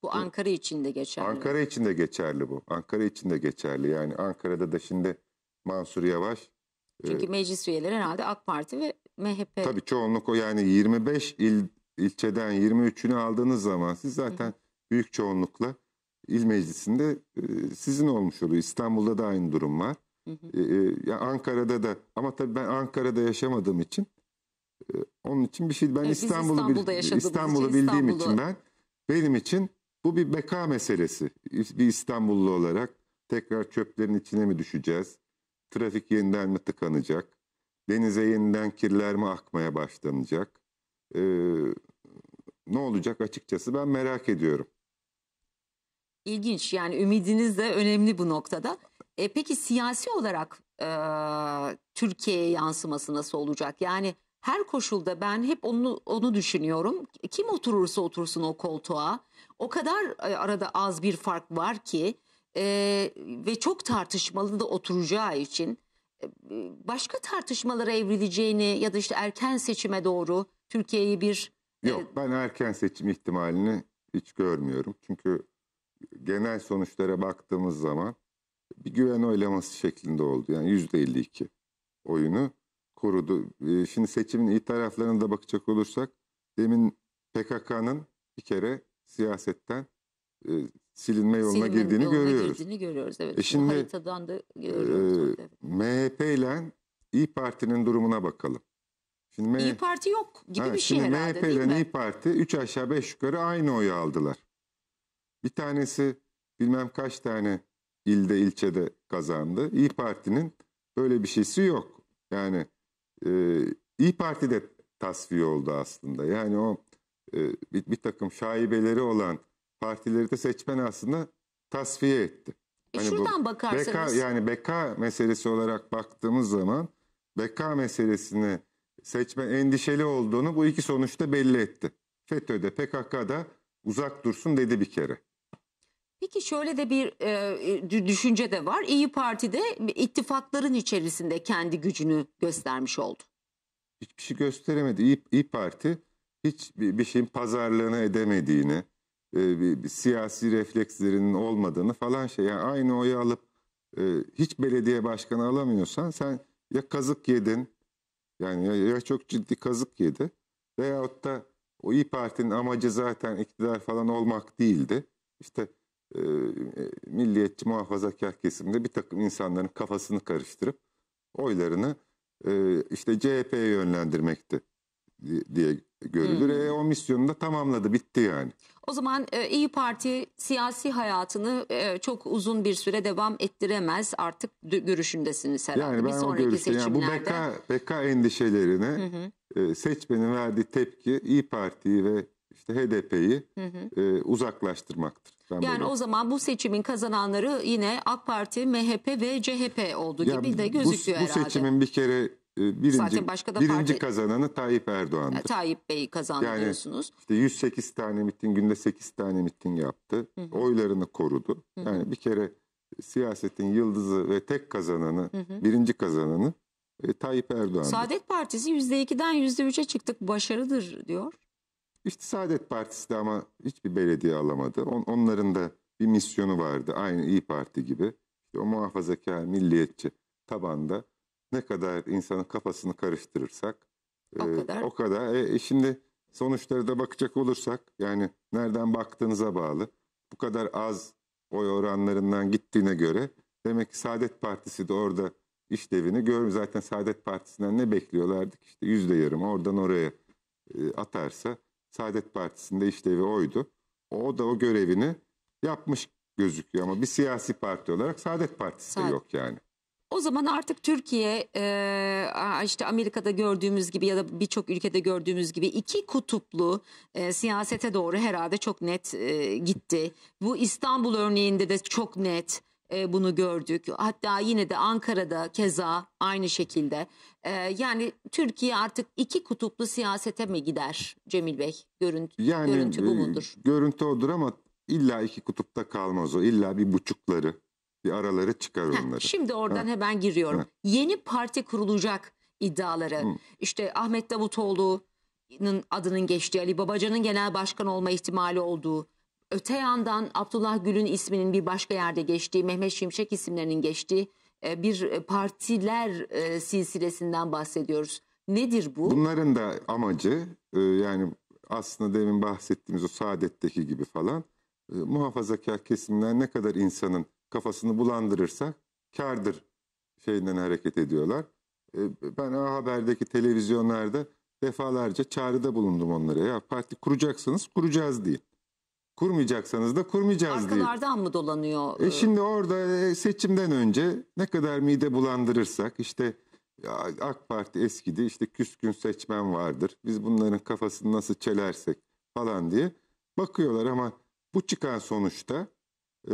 Bu ee, Ankara için de geçerli. Ankara için de geçerli bu. Ankara için de geçerli. Yani Ankara'da da şimdi Mansur Yavaş. E, Çünkü e, meclis üyeleri herhalde AK Parti ve MHP. Tabii çoğunluk o yani 25 il ilçeden 23'ünü aldığınız zaman siz zaten Hı. büyük çoğunlukla il meclisinde e, sizin olmuş oluyor. İstanbul'da da aynı durum var. Hı hı. E, e yani Ankara'da da ama tabii ben Ankara'da yaşamadığım için e, onun için bir şey ben yani e, İstanbul'u İstanbul'da, İstanbul'u, İstanbul'u bildiğim İstanbul'u... için ben benim için bu bir beka meselesi. Bir İstanbullu olarak tekrar çöplerin içine mi düşeceğiz? Trafik yeniden mi tıkanacak? Denize yeniden kirler mi akmaya başlanacak? Ee, ne olacak açıkçası ben merak ediyorum. İlginç yani ümidiniz de önemli bu noktada. E, peki siyasi olarak e, Türkiye'ye yansıması nasıl olacak? Yani her koşulda ben hep onu onu düşünüyorum. Kim oturursa otursun o koltuğa o kadar e, arada az bir fark var ki e, ve çok tartışmalı da oturacağı için e, başka tartışmalara evrileceğini ya da işte erken seçime doğru Türkiye'yi bir e, Yok e, ben erken seçim ihtimalini hiç görmüyorum. Çünkü genel sonuçlara baktığımız zaman bir güven oylaması şeklinde oldu. Yani %52 oyunu korudu. Ee, şimdi seçimin iyi taraflarına da bakacak olursak demin PKK'nın bir kere siyasetten e, silinme yoluna silinme girdiğini yoluna görüyoruz. Girdiğini görüyoruz evet. E şimdi haritadan da görüyoruz. E, MHP ile İyi Parti'nin durumuna bakalım. Şimdi İyi Parti yok gibi ha, bir şey herhalde MHP MHP ile İyi Parti 3 aşağı 5 yukarı aynı oyu aldılar. Bir tanesi bilmem kaç tane ilde ilçede kazandı. İyi Parti'nin böyle bir şeysi yok. Yani e, İyi Parti de tasfiye oldu aslında. Yani o e, bir, bir takım şaibeleri olan partileri de seçmen aslında tasfiye etti. E hani şuradan bu, bakarsanız. BK, yani BK meselesi olarak baktığımız zaman BK meselesini seçmen endişeli olduğunu bu iki sonuçta belli etti. FETÖ'de PKK'da uzak dursun dedi bir kere. Peki şöyle de bir e, e düşünce de var. İyi Parti de ittifakların içerisinde kendi gücünü göstermiş oldu. Hiçbir şey gösteremedi. İyi, İyi Parti hiçbir şeyin pazarlığını edemediğini, e, bir, bir siyasi reflekslerinin olmadığını falan şey. Yani aynı oyu alıp e, hiç belediye başkanı alamıyorsan sen ya kazık yedin, yani ya, ya çok ciddi kazık yedi veyahut da o İyi Parti'nin amacı zaten iktidar falan olmak değildi. İşte e, milliyetçi muhafazakar kesimde bir takım insanların kafasını karıştırıp oylarını e, işte CHP'ye yönlendirmekti diye görülür. Hmm. E, o misyonu da tamamladı, bitti yani. O zaman e, İyi Parti siyasi hayatını e, çok uzun bir süre devam ettiremez. Artık görüşündesiniz herhalde. Yani ben bir sonraki o görüşte, seçimlerde. Yani bu beka, beka endişelerine hı E, seçmenin verdiği tepki İyi Parti'yi ve işte HDP'yi e, uzaklaştırmaktır. Ben yani böyle... o zaman bu seçimin kazananları yine AK Parti, MHP ve CHP olduğu ya gibi de gözüküyor bu, bu herhalde. Bu seçimin bir kere e, birinci, başka da birinci parti... kazananı Tayyip Erdoğan'dı. E, Tayyip Bey kazandı yani, diyorsunuz. Işte 108 tane miting, günde 8 tane miting yaptı. Hı hı. Oylarını korudu. Hı hı. Yani bir kere siyasetin yıldızı ve tek kazananı, hı hı. birinci kazananı e, Tayyip Erdoğan. Saadet Partisi %2'den %3'e çıktık başarıdır diyor. İşte Saadet Partisi de ama hiçbir belediye alamadı. On, onların da bir misyonu vardı. Aynı İyi Parti gibi. İşte o muhafazakar, milliyetçi tabanda ne kadar insanın kafasını karıştırırsak o e, kadar. O kadar. E, e şimdi sonuçlara da bakacak olursak yani nereden baktığınıza bağlı. Bu kadar az oy oranlarından gittiğine göre demek ki Saadet Partisi de orada işlevini gör. Zaten Saadet Partisi'nden ne bekliyorlardı ki? İşte yüzde yarım oradan oraya e, atarsa Saadet Partisi'nde işlevi oydu. O da o görevini yapmış gözüküyor ama bir siyasi parti olarak Saadet Partisi de yok yani. O zaman artık Türkiye e, işte Amerika'da gördüğümüz gibi ya da birçok ülkede gördüğümüz gibi iki kutuplu e, siyasete doğru herhalde çok net e, gitti. Bu İstanbul örneğinde de çok net. E, bunu gördük. Hatta yine de Ankara'da keza aynı şekilde. E, yani Türkiye artık iki kutuplu siyasete mi gider Cemil Bey? Görüntü, yani, görüntü bu e, mudur? E, görüntü odur ama illa iki kutupta kalmaz o. İlla bir buçukları, bir araları çıkar Heh, onları. Şimdi oradan ha. hemen giriyorum. Ha. Yeni parti kurulacak iddiaları. Hı. İşte Ahmet Davutoğlu'nun adının geçtiği, Ali Babacan'ın genel başkan olma ihtimali olduğu, Öte yandan Abdullah Gül'ün isminin bir başka yerde geçtiği, Mehmet Şimşek isimlerinin geçtiği e, bir e, partiler e, silsilesinden bahsediyoruz. Nedir bu? Bunların da amacı yani aslında demin bahsettiğimiz o saadetteki gibi falan muhafazakar kesimler ne kadar insanın kafasını bulandırırsak kardır şeyinden hareket ediyorlar. Ben A Haber'deki televizyonlarda defalarca çağrıda bulundum onlara. Ya parti kuracaksınız kuracağız diye. Kurmayacaksanız da kurmayacağız diye. Arkalardan mı dolanıyor? E, e? şimdi orada e, seçimden önce ne kadar mide bulandırırsak işte AK Parti eskidi işte küskün seçmen vardır. Biz bunların kafasını nasıl çelersek falan diye bakıyorlar ama bu çıkan sonuçta e,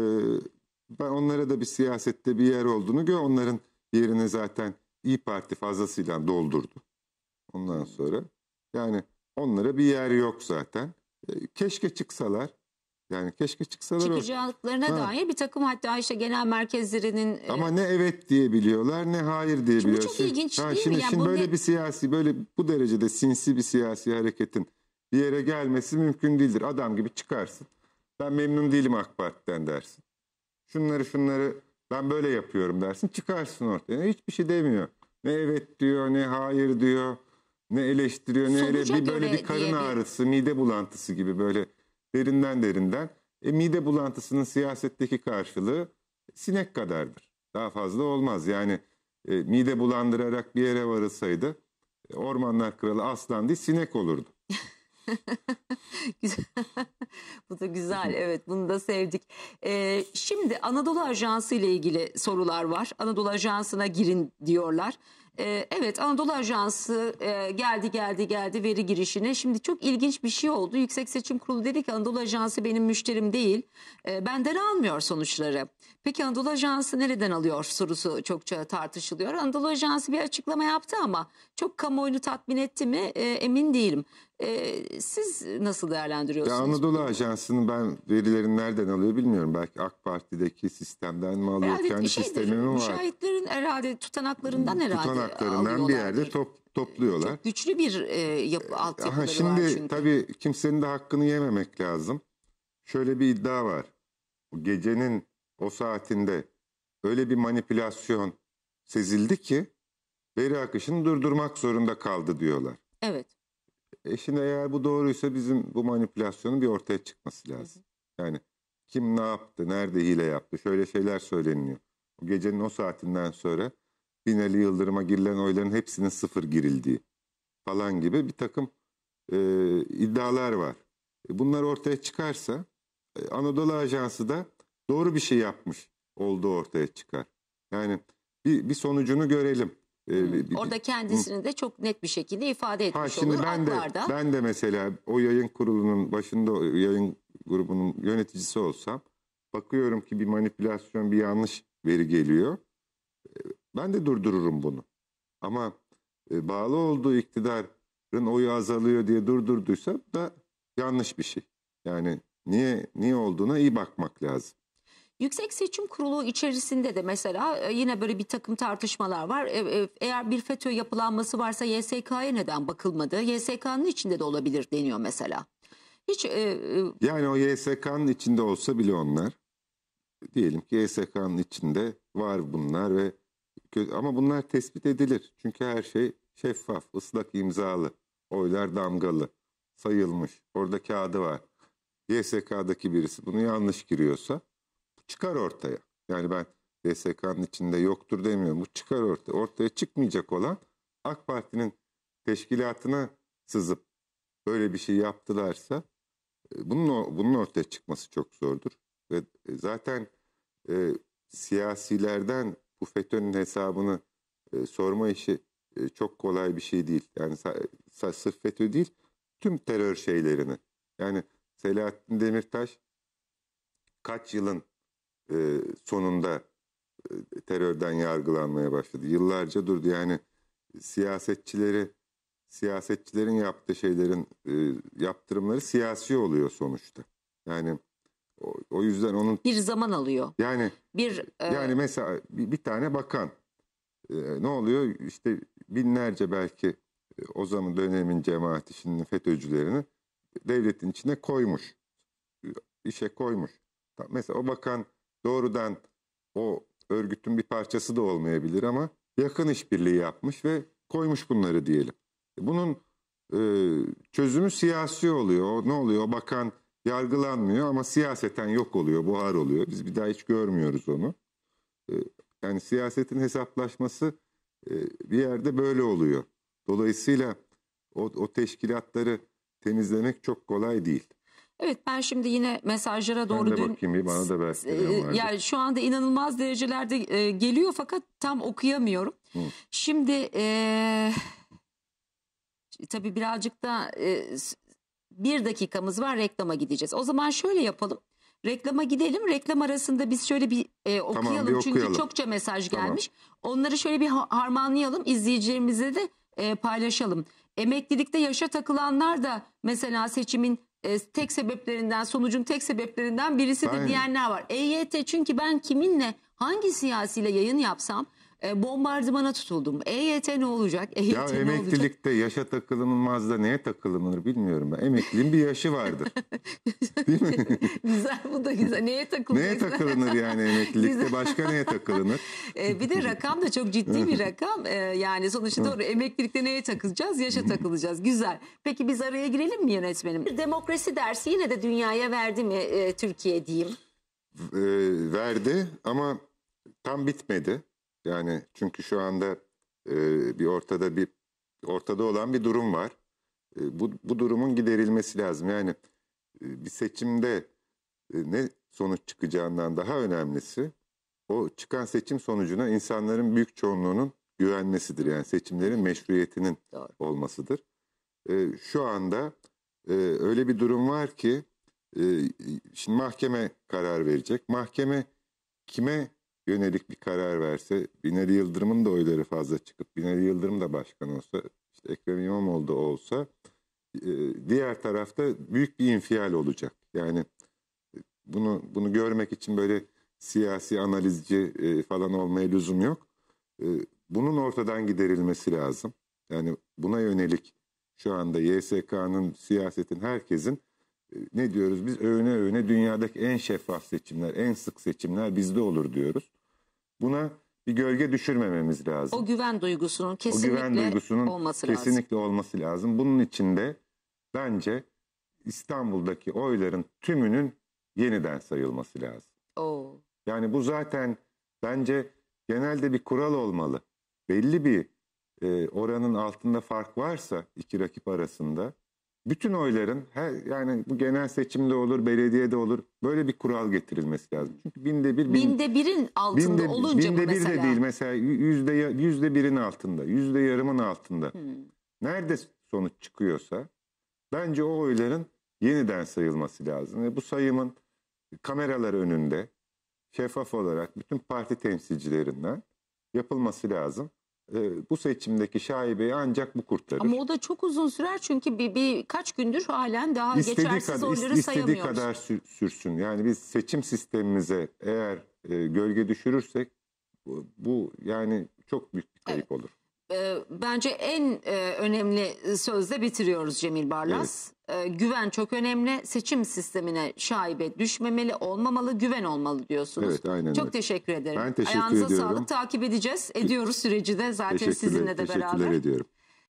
ben onlara da bir siyasette bir yer olduğunu gör. Onların yerini zaten İyi Parti fazlasıyla doldurdu. Ondan sonra yani onlara bir yer yok zaten. keşke çıksalar yani keşke çıksalar. Çıkacaklarına o. dair bir takım hatta Ayşe genel merkezlerinin. E, Ama e... ne evet diyebiliyorlar ne hayır diyebiliyorlar. Şimdi bu çok ilginç ha, değil şimdi, mi? Yani şimdi böyle ne... bir siyasi böyle bu derecede sinsi bir siyasi hareketin bir yere gelmesi mümkün değildir. Adam gibi çıkarsın. Ben memnun değilim AK Parti'den dersin. Şunları şunları ben böyle yapıyorum dersin. Çıkarsın ortaya. Hiçbir şey demiyor. Ne evet diyor ne hayır diyor. Ne eleştiriyor ne ele, bir böyle bir karın ağrısı, mide bulantısı gibi böyle derinden derinden. E, mide bulantısının siyasetteki karşılığı sinek kadardır. Daha fazla olmaz. Yani e, mide bulandırarak bir yere varılsaydı e, ormanlar kralı aslan değil sinek olurdu. [LAUGHS] Bu da güzel evet bunu da sevdik. Ee, şimdi Anadolu Ajansı ile ilgili sorular var. Anadolu Ajansı'na girin diyorlar. Ee, evet Anadolu Ajansı e, geldi geldi geldi veri girişine. Şimdi çok ilginç bir şey oldu. Yüksek Seçim Kurulu dedi ki Anadolu Ajansı benim müşterim değil. E, benden almıyor sonuçları. Peki Anadolu Ajansı nereden alıyor sorusu çokça tartışılıyor. Anadolu Ajansı bir açıklama yaptı ama çok kamuoyunu tatmin etti mi e, emin değilim. Ee, siz nasıl değerlendiriyorsunuz? Ya Anadolu Ajansı'nın ben verilerini nereden alıyor bilmiyorum. Belki AK Parti'deki sistemden mi alıyor? Herhalde Kendi şeydir, sistemi mi var? Müşahitlerin herhalde tutanaklarından herhalde Tutanaklarından bir yerde top, topluyorlar. Çok güçlü bir e, yapı, altyapıları Aha, şimdi, var çünkü. Tabii kimsenin de hakkını yememek lazım. Şöyle bir iddia var. Gecenin o saatinde öyle bir manipülasyon sezildi ki veri akışını durdurmak zorunda kaldı diyorlar. Evet. E şimdi eğer bu doğruysa bizim bu manipülasyonun bir ortaya çıkması lazım. Hı hı. Yani kim ne yaptı, nerede hile yaptı, şöyle şeyler söyleniyor. O gecenin o saatinden sonra Binali Yıldırım'a girilen oyların hepsinin sıfır girildiği falan gibi bir takım e, iddialar var. E, bunlar ortaya çıkarsa e, Anadolu Ajansı da doğru bir şey yapmış olduğu ortaya çıkar. Yani bir, bir sonucunu görelim. Ee, Orada kendisini de çok net bir şekilde ifade etmiş ha, şimdi olur. Ben de, ben de mesela o yayın kurulunun başında yayın grubunun yöneticisi olsam bakıyorum ki bir manipülasyon bir yanlış veri geliyor. Ben de durdururum bunu. Ama bağlı olduğu iktidarın oyu azalıyor diye durdurduysa da yanlış bir şey. Yani niye niye olduğuna iyi bakmak lazım. Yüksek Seçim Kurulu içerisinde de mesela e, yine böyle bir takım tartışmalar var. E, e, eğer bir FETÖ yapılanması varsa YSK'ya neden bakılmadı? YSK'nın içinde de olabilir deniyor mesela. Hiç e, Yani o YSK'nın içinde olsa bile onlar diyelim ki YSK'nın içinde var bunlar ve ama bunlar tespit edilir. Çünkü her şey şeffaf, ıslak imzalı, oylar damgalı, sayılmış. Orada kağıdı var. YSK'daki birisi bunu yanlış giriyorsa çıkar ortaya. Yani ben DSK'nın içinde yoktur demiyorum. Bu çıkar ortaya. Ortaya çıkmayacak olan AK Parti'nin teşkilatına sızıp böyle bir şey yaptılarsa e, bunun, bunun ortaya çıkması çok zordur. Ve e, zaten e, siyasilerden bu FETÖ'nün hesabını e, sorma işi e, çok kolay bir şey değil. Yani sırf FETÖ değil, tüm terör şeylerini. Yani Selahattin Demirtaş kaç yılın e, sonunda e, terörden yargılanmaya başladı. Yıllarca durdu yani siyasetçileri siyasetçilerin yaptığı şeylerin e, yaptırımları siyasi oluyor sonuçta. Yani o, o yüzden onun bir zaman alıyor. Yani bir e... yani mesela bir, bir tane bakan e, ne oluyor işte binlerce belki e, o zaman dönemin cemaat işinin FETÖ'cülerini devletin içine koymuş. E, işe koymuş. Mesela o bakan doğrudan o örgütün bir parçası da olmayabilir ama yakın işbirliği yapmış ve koymuş bunları diyelim. E, bunun e, çözümü siyasi oluyor. ne oluyor? bakan yargılanmıyor ama siyaseten yok oluyor, buhar oluyor. Biz bir daha hiç görmüyoruz onu. E, yani siyasetin hesaplaşması e, bir yerde böyle oluyor. Dolayısıyla o, o teşkilatları temizlemek çok kolay değil. Evet ben şimdi yine mesajlara doğru ben dön- bakayım bana da belki. E, yani şu anda inanılmaz derecelerde e, geliyor fakat tam okuyamıyorum. Hı. Şimdi e, tabii birazcık da e, bir dakikamız var reklama gideceğiz. O zaman şöyle yapalım. Reklama gidelim. Reklam arasında biz şöyle bir e, okuyalım. Tamam, bir Çünkü çokça mesaj tamam. gelmiş. Onları şöyle bir harmanlayalım. izleyicilerimize de e, paylaşalım. Emeklilikte yaşa takılanlar da mesela seçimin e, tek sebeplerinden sonucun tek sebeplerinden birisidir Aynen. diyenler var. EYT çünkü ben kiminle hangi siyasiyle yayın yapsam e, bombardımana tutuldum. EYT ne olacak? EYT ya ne emeklilikte olacak? yaşa takılınmaz da neye takılınır bilmiyorum ben. Emekliliğin bir yaşı vardır. Değil mi? [LAUGHS] güzel bu da güzel. Neye takılınır? neye takılınır yani emeklilikte başka neye takılınır? e, bir de rakam da çok ciddi bir rakam. E, yani sonuçta doğru emeklilikte neye takılacağız? Yaşa takılacağız. Güzel. Peki biz araya girelim mi yönetmenim? Bir demokrasi dersi yine de dünyaya verdi mi e, Türkiye diyeyim? E, verdi ama tam bitmedi. Yani çünkü şu anda e, bir ortada bir ortada olan bir durum var. E, bu, bu durumun giderilmesi lazım. Yani e, bir seçimde e, ne sonuç çıkacağından daha önemlisi o çıkan seçim sonucuna insanların büyük çoğunluğunun güvenmesidir. Yani seçimlerin meşruiyetinin Doğru. olmasıdır. E, şu anda e, öyle bir durum var ki e, şimdi mahkeme karar verecek. Mahkeme kime yönelik bir karar verse, Binali Yıldırım'ın da oyları fazla çıkıp Binali Yıldırım da başkan olsa, işte Ekrem İmamoğlu da olsa e, diğer tarafta büyük bir infial olacak. Yani e, bunu bunu görmek için böyle siyasi analizci e, falan olmaya lüzum yok. Bunun ortadan giderilmesi lazım. Yani buna yönelik şu anda YSK'nın, siyasetin, herkesin ne diyoruz biz öğüne öğüne dünyadaki en şeffaf seçimler, en sık seçimler bizde olur diyoruz. Buna bir gölge düşürmememiz lazım. O güven duygusunun kesinlikle o güven duygusunun olması kesinlikle lazım. olması lazım. Bunun için de bence İstanbul'daki oyların tümünün yeniden sayılması lazım. Oo. Yani bu zaten bence genelde bir kural olmalı. Belli bir e, oranın altında fark varsa iki rakip arasında bütün oyların her, yani bu genel seçimde olur, belediyede olur böyle bir kural getirilmesi lazım. Çünkü binde bir bin, binde birin altında binde, olunca binde bu bir de değil mesela yüzde yüzde birin altında, yüzde yarımın altında. Hmm. Nerede sonuç çıkıyorsa bence o oyların yeniden sayılması lazım. Ve bu sayımın kameralar önünde şeffaf olarak bütün parti temsilcilerinden yapılması lazım. Ee, bu seçimdeki şaibeyi ancak bu kurtarır. Ama o da çok uzun sürer çünkü bir, bir kaç gündür halen daha istediği geçersiz kadar, oyları is, istediği kadar sürsün. Yani biz seçim sistemimize eğer e, gölge düşürürsek bu, bu yani çok büyük bir kayıp evet. olur. Ee, bence en e, önemli e, sözle bitiriyoruz Cemil Barlas. Evet. Ee, güven çok önemli. Seçim sistemine şaibe düşmemeli, olmamalı, güven olmalı diyorsunuz. Evet, aynen Çok öyle. teşekkür ederim. Ben teşekkür Ayağınıza ediyorum. sağlık. Takip edeceğiz. Ediyoruz süreci de zaten sizinle de beraber. Teşekkürler ediyorum.